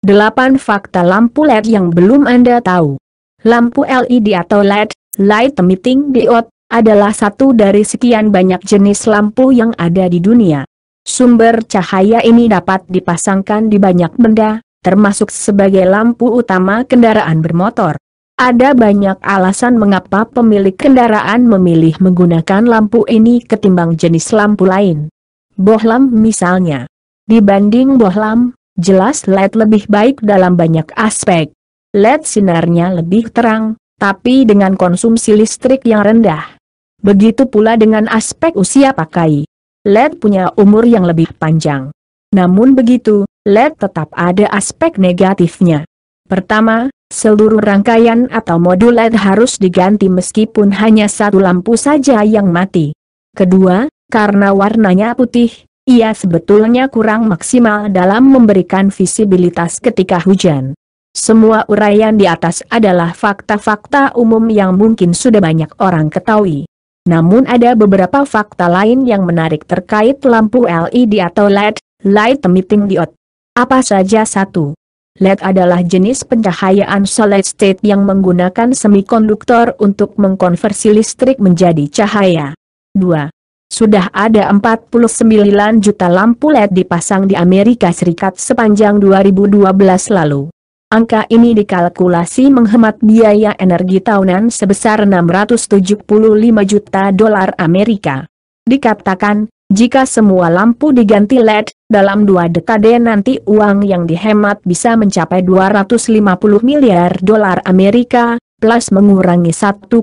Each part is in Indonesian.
8 fakta lampu LED yang belum Anda tahu. Lampu LED atau LED, light emitting diode, adalah satu dari sekian banyak jenis lampu yang ada di dunia. Sumber cahaya ini dapat dipasangkan di banyak benda, termasuk sebagai lampu utama kendaraan bermotor. Ada banyak alasan mengapa pemilik kendaraan memilih menggunakan lampu ini ketimbang jenis lampu lain. Bohlam misalnya. Dibanding bohlam, jelas LED lebih baik dalam banyak aspek. LED sinarnya lebih terang, tapi dengan konsumsi listrik yang rendah. Begitu pula dengan aspek usia pakai. LED punya umur yang lebih panjang. Namun begitu, LED tetap ada aspek negatifnya. Pertama, seluruh rangkaian atau modul LED harus diganti meskipun hanya satu lampu saja yang mati. Kedua, karena warnanya putih, ia sebetulnya kurang maksimal dalam memberikan visibilitas ketika hujan. Semua uraian di atas adalah fakta-fakta umum yang mungkin sudah banyak orang ketahui. Namun ada beberapa fakta lain yang menarik terkait lampu LED atau LED, light emitting diode. Apa saja satu? LED adalah jenis pencahayaan solid state yang menggunakan semikonduktor untuk mengkonversi listrik menjadi cahaya. 2. Sudah ada 49 juta lampu LED dipasang di Amerika Serikat sepanjang 2012 lalu. Angka ini dikalkulasi menghemat biaya energi tahunan sebesar 675 juta dolar Amerika. Dikatakan, jika semua lampu diganti LED, dalam dua dekade nanti uang yang dihemat bisa mencapai 250 miliar dolar Amerika, plus mengurangi 1,8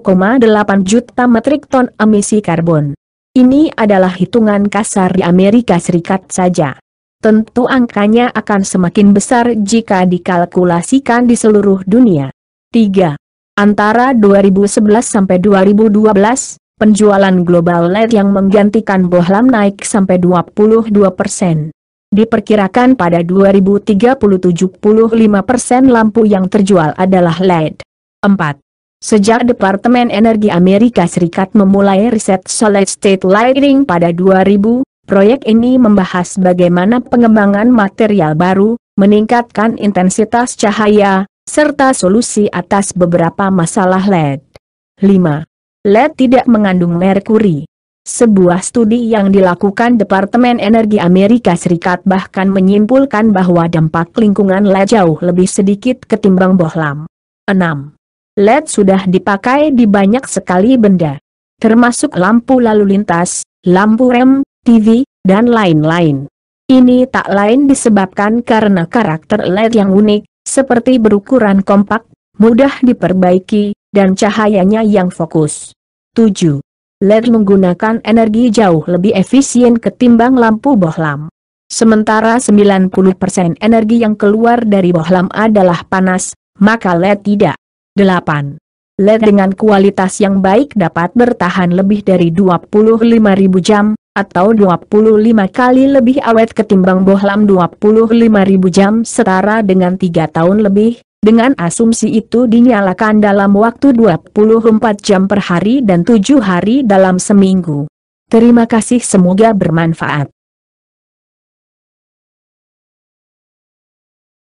juta metrik ton emisi karbon. Ini adalah hitungan kasar di Amerika Serikat saja. Tentu angkanya akan semakin besar jika dikalkulasikan di seluruh dunia. 3. Antara 2011 sampai 2012, penjualan global LED yang menggantikan bohlam naik sampai 22 persen. Diperkirakan pada 2030 75 persen lampu yang terjual adalah LED. 4. Sejak Departemen Energi Amerika Serikat memulai riset Solid State Lighting pada 2000, proyek ini membahas bagaimana pengembangan material baru, meningkatkan intensitas cahaya, serta solusi atas beberapa masalah LED. 5. LED tidak mengandung merkuri. Sebuah studi yang dilakukan Departemen Energi Amerika Serikat bahkan menyimpulkan bahwa dampak lingkungan LED jauh lebih sedikit ketimbang bohlam. 6. LED sudah dipakai di banyak sekali benda. Termasuk lampu lalu lintas, lampu rem, TV, dan lain-lain. Ini tak lain disebabkan karena karakter LED yang unik, seperti berukuran kompak, mudah diperbaiki, dan cahayanya yang fokus. 7. LED menggunakan energi jauh lebih efisien ketimbang lampu bohlam. Sementara 90% energi yang keluar dari bohlam adalah panas, maka LED tidak. 8. LED dengan kualitas yang baik dapat bertahan lebih dari 25.000 jam, atau 25 kali lebih awet ketimbang bohlam 25.000 jam setara dengan 3 tahun lebih, dengan asumsi itu dinyalakan dalam waktu 24 jam per hari dan 7 hari dalam seminggu. Terima kasih semoga bermanfaat.